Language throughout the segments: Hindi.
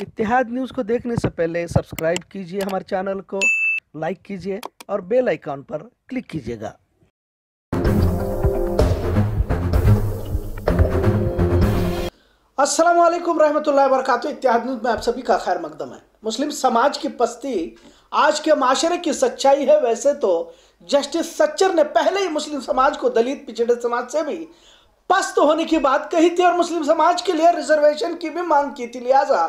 इतिहाद न्यूज़ को देखने से पहले सब्सक्राइब कीजिए हमारे चैनल को लाइक कीजिए और बेल आइकॉन पर क्लिक कीजिएगा अस्सलाम वालेकुम रहमतुल्लाहि वरकत इतिहाद न्यूज़ में आप सभी का खैर मकदम है मुस्लिम समाज की पस्ती आज के माशरे की सच्चाई है वैसे तो जस्टिस सच्चर ने पहले ही मुस्लिम समाज को दलित पिछड़े समाज से भी पस्त तो होने की बात कही थी और मुस्लिम समाज के लिए रिजर्वेशन की भी मांग की थी लिहाजा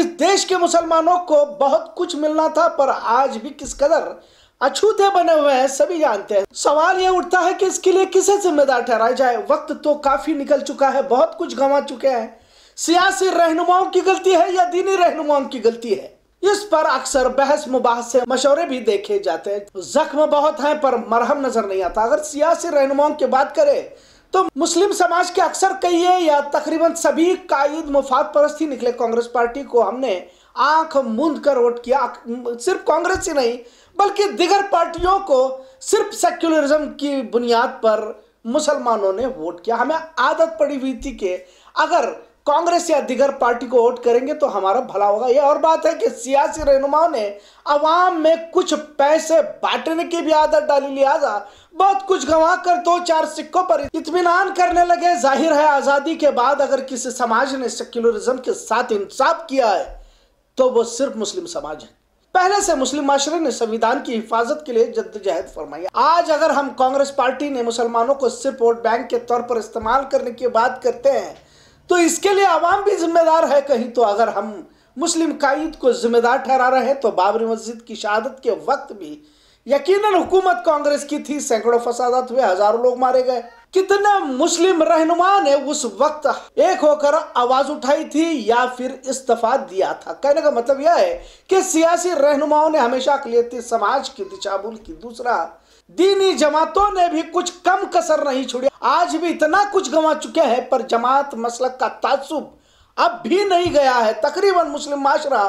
इस देश के मुसलमानों को बहुत कुछ मिलना था पर आज भी किस कदर अछूते बने हुए हैं सभी जानते हैं सवाल यह उठता है कि इसके लिए किसे जिम्मेदार ठहराया जाए वक्त तो काफी निकल चुका है बहुत कुछ गंवा चुके हैं सियासी रहनुमाओं की गलती है या दीनी रहनुमाओं की गलती है इस पर अक्सर बहस से मशवरे भी देखे जाते हैं जख्म बहुत हैं पर मरहम नजर नहीं आता अगर सियासी रहनुमाओं की बात करें तो मुस्लिम समाज के अक्सर कई है या तकरीबन सभी कायद मुफाद परस्त ही निकले कांग्रेस पार्टी को हमने आंख मूंद कर वोट किया सिर्फ कांग्रेस ही नहीं बल्कि दिगर पार्टियों को सिर्फ सेक्युलरिज्म की बुनियाद पर मुसलमानों ने वोट किया हमें आदत पड़ी हुई थी कि अगर कांग्रेस या दिगर पार्टी को वोट करेंगे तो हमारा भला होगा यह और बात है कि सियासी रहनुमाओं ने अवाम में कुछ पैसे बांटने की भी आदत डाली लिहाजा बहुत कुछ गंवा कर दो चार सिक्कों पर इतमान करने लगे जाहिर है आज़ादी के बाद अगर किसी समाज ने सेक्युलरिज्म के साथ इंसाफ किया है तो वो सिर्फ मुस्लिम समाज है पहले से मुस्लिम माशरे ने संविधान की हिफाजत के लिए जद्दोजहद फरमाई आज अगर हम कांग्रेस पार्टी ने मुसलमानों को सिर्फ वोट बैंक के तौर पर इस्तेमाल करने की बात करते हैं तो इसके लिए आवाम भी जिम्मेदार है कहीं तो अगर हम मुस्लिम कायद को जिम्मेदार ठहरा रहे हैं तो बाबरी मस्जिद की शहादत के वक्त भी यकीनन हुकूमत कांग्रेस की थी सैकड़ों फसादात हुए हजारों लोग मारे गए कितने मुस्लिम रहनुमा ने उस वक्त एक होकर आवाज उठाई थी या फिर इस्तीफा दिया था कहने का मतलब यह है कि सियासी रहनुमाओं ने हमेशा अकलियती समाज की दिशा की दूसरा दीनी जमातों ने भी कुछ कम कसर नहीं छोड़ी आज भी इतना कुछ गंवा चुके हैं पर जमात मसलक का तासुब अब भी नहीं गया है तकरीबन मुस्लिम माशरा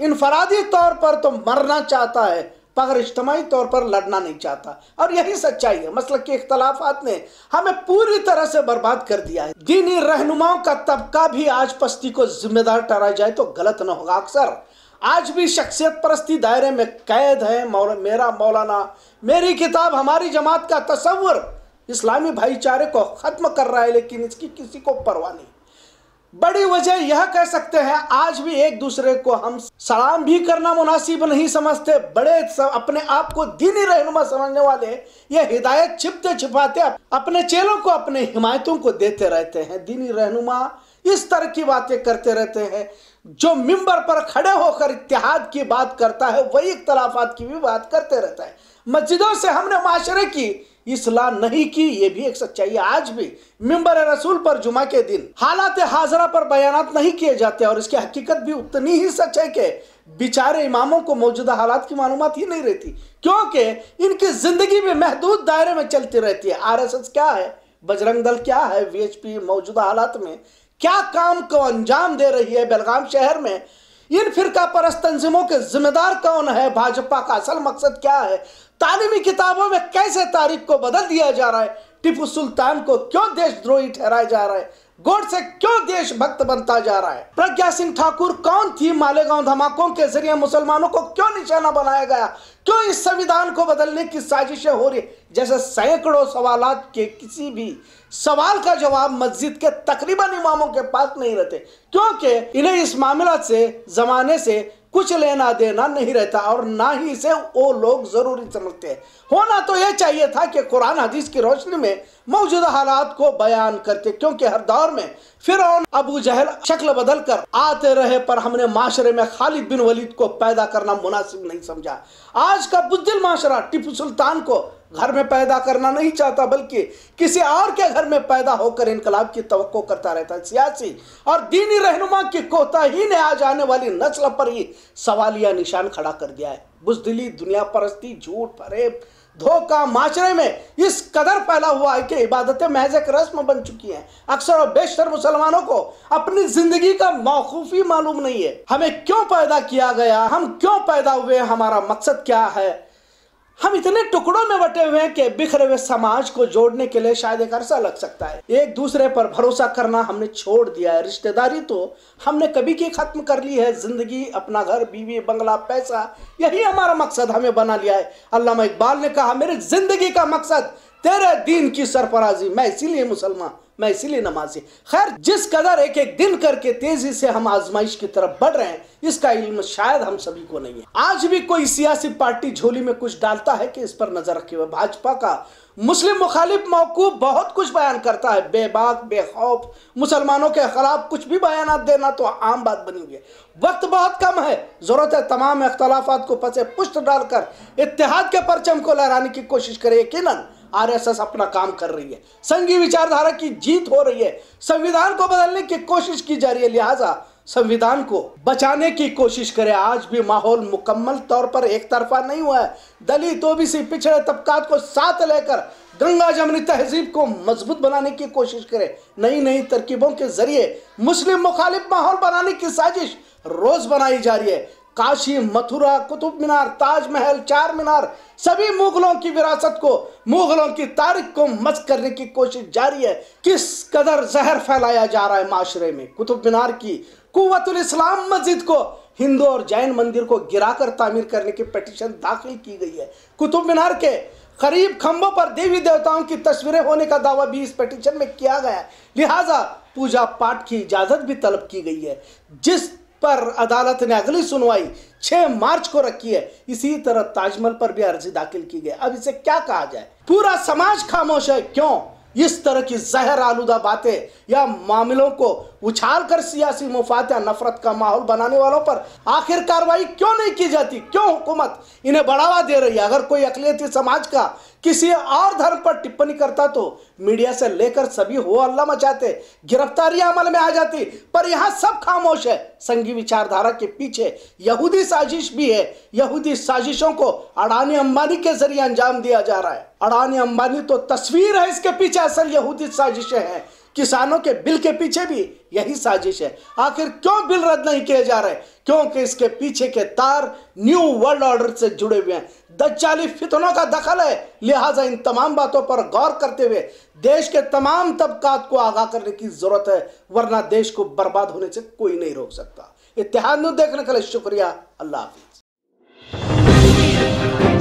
इनफरादी तौर पर तो मरना चाहता है मगर इज्तमाही तौर पर लड़ना नहीं चाहता और यही सच्चाई है मसल के इख्तलाफात ने हमें पूरी तरह से बर्बाद कर दिया है दीनी रहनुमाओं का तबका भी आज पस्ती को जिम्मेदार ठहरा जाए तो गलत न होगा अक्सर आज भी शख्सियत परस्ती दायरे में कैद है मौल, मेरा मौलाना मेरी किताब हमारी जमात का तस्वर इस्लामी भाईचारे को ख़त्म कर रहा है लेकिन इसकी किसी को परवाह नहीं बड़ी वजह यह कह सकते हैं आज भी एक दूसरे को हम सलाम भी करना मुनासिब नहीं समझते बड़े सब अपने आप को दीनी रहनुमा समझने वाले ये हिदायत छिपते छिपाते अपने चेलों को अपने हिमायतों को देते रहते हैं दीनी रहनुमा इस तरह की बातें करते रहते हैं जो मिंबर पर खड़े होकर इतिहाद की बात करता है वही इख्तलाफात की भी बात करते रहता है मस्जिदों से हमने माशरे की इसलाह नहीं की ये भी एक सच्चाई है आज भी मिंबर रसूल पर जुमा के दिन हालात हाजरा पर बयान नहीं किए जाते और इसकी हकीकत भी उतनी ही सच है कि बेचारे इमामों को मौजूदा हालात की मालूम ही नहीं रहती क्योंकि इनकी ज़िंदगी भी महदूद दायरे में चलती रहती है एस क्या है बजरंग दल क्या है पी मौजूदा हालात में क्या काम को अंजाम दे रही है बेलगाम शहर में इन फिरका परस तंजीमों के जिम्मेदार कौन है भाजपा का असल मकसद क्या है तालीमी किताबों में कैसे तारीख को बदल दिया जा रहा है टिपू सुल्तान को क्यों देशद्रोही ठहराया जा रहा है गोड से क्यों देशभक्त बनता जा रहा है प्रज्ञा सिंह ठाकुर कौन थी मालेगांव धमाकों के जरिए मुसलमानों को क्यों निशाना बनाया गया क्यों इस संविधान को बदलने की साजिशें हो रही जैसे सैकड़ों सवाल के किसी भी सवाल का जवाब मस्जिद के तकरीबन इमामों के पास नहीं रहते क्योंकि इन्हें इस मामला से जमाने से कुछ लेना देना नहीं रहता और ना ही इसे वो लोग ज़रूरी समझते हैं होना तो यह चाहिए था कि कुरान हदीस की रोशनी में मौजूदा हालात को बयान करते क्योंकि हर दौर में फिर अबू जहल शक्ल बदल कर आते रहे पर हमने माशरे में खालिद बिन वलीद को पैदा करना मुनासिब नहीं समझा आज का बुद्धिल माशरा टिपू सुल्तान को घर में पैदा करना नहीं चाहता बल्कि किसी और के घर में पैदा होकर इनकलाब की तो करता रहता है सियासी और दीनी रहनुमा की कोताही ने आज आने वाली नस्ल पर ही सवालिया निशान खड़ा कर दिया है बुजदिली दुनिया परस्ती झूठ फरेब धोखा माशरे में इस कदर फैला हुआ है कि इबादतें महज एक रस्म बन चुकी हैं अक्सर और बेशतर मुसलमानों को अपनी जिंदगी का मौकूफी मालूम नहीं है हमें क्यों पैदा किया गया हम क्यों पैदा हुए हमारा मकसद क्या है हम इतने टुकड़ों में बटे हुए हैं कि बिखरे हुए समाज को जोड़ने के लिए शायद एक अरसा लग सकता है एक दूसरे पर भरोसा करना हमने छोड़ दिया है रिश्तेदारी तो हमने कभी की खत्म कर ली है जिंदगी अपना घर बीवी बंगला पैसा यही हमारा मकसद हमें बना लिया है अल्लाह इकबाल ने कहा मेरी जिंदगी का मकसद तेरे दीन की सरफराजी मैं इसीलिए मुसलमान मैं इसीलिए नमाजी खैर जिस कदर एक एक दिन करके तेजी से हम आजमाइश की तरफ बढ़ रहे हैं इसका इल्म शायद हम सभी को नहीं है आज भी कोई सियासी पार्टी झोली में कुछ डालता है कि इस पर नजर रखे हुए भाजपा का मुस्लिम मुखालिफ मौकूफ बहुत कुछ बयान करता है बेबाक बेखौफ मुसलमानों के खिलाफ कुछ भी बयान देना तो आम बात बनी हुई है वक्त बहुत कम है ज़रूरत है तमाम अख्तलाफात को फंसे पुष्ट डालकर इतिहाद के परचम को लहराने की कोशिश करें यकीन आरएसएस अपना काम कर रही है संघीय विचारधारा की जीत हो रही है संविधान को बदलने की कोशिश की जा रही है लिहाजा संविधान को बचाने की कोशिश करें आज भी माहौल मुकम्मल तौर पर एक तरफा नहीं हुआ है दलित ओबीसी पिछड़े तबकात को साथ लेकर गंगा जमनी तहजीब को मजबूत बनाने की कोशिश करे नई नई तरकीबों के जरिए मुस्लिम मुखालिफ माहौल बनाने की साजिश रोज बनाई जा रही है काशी मथुरा कुतुब मीनार ताजमहल चार मीनार सभी मुगलों की विरासत को मुगलों की तारीख को मस्त करने की कोशिश जारी है किस कदर जहर फैलाया जा रहा है माशरे में कुतुब मीनार की कुतुल इस्लाम मस्जिद को हिंदू और जैन मंदिर को गिराकर तामीर करने की पटिशन दाखिल की गई है कुतुब मीनार के करीब खंभों पर देवी देवताओं की तस्वीरें होने का दावा भी इस पटिशन में किया गया है लिहाजा पूजा पाठ की इजाज़त भी तलब की गई है जिस पर अदालत ने अगली सुनवाई 6 मार्च को रखी है इसी तरह ताजमहल पर भी अर्जी दाखिल की गई अब इसे क्या कहा जाए पूरा समाज खामोश है क्यों इस तरह की जहर आलूदा बातें या मामलों को उछाल कर सियासी मुफात या नफरत का माहौल बनाने वालों पर आखिर कार्रवाई क्यों नहीं की जाती क्यों हुकूमत इन्हें बढ़ावा दे रही है अगर कोई अकलियती समाज का किसी और धर्म पर टिप्पणी करता तो मीडिया से लेकर सभी हो अल्लाह मचाते गिरफ्तारी अमल में आ जाती पर यहाँ सब खामोश है संघी विचारधारा के पीछे यहूदी साजिश भी है यहूदी साजिशों को अडानी अंबानी के जरिए अंजाम दिया जा रहा है अडानी अंबानी तो तस्वीर है इसके पीछे असल यहूदी साजिशें हैं किसानों के बिल के पीछे भी यही साजिश है आखिर क्यों बिल रद्द नहीं किए जा रहे क्योंकि इसके पीछे के तार न्यू वर्ल्ड ऑर्डर से जुड़े हुए हैं दचाली फितनों का दखल है लिहाजा इन तमाम बातों पर गौर करते हुए देश के तमाम तबकात को आगाह करने की जरूरत है वरना देश को बर्बाद होने से कोई नहीं रोक सकता इतिहाद देखने के लिए शुक्रिया अल्लाह हाफिज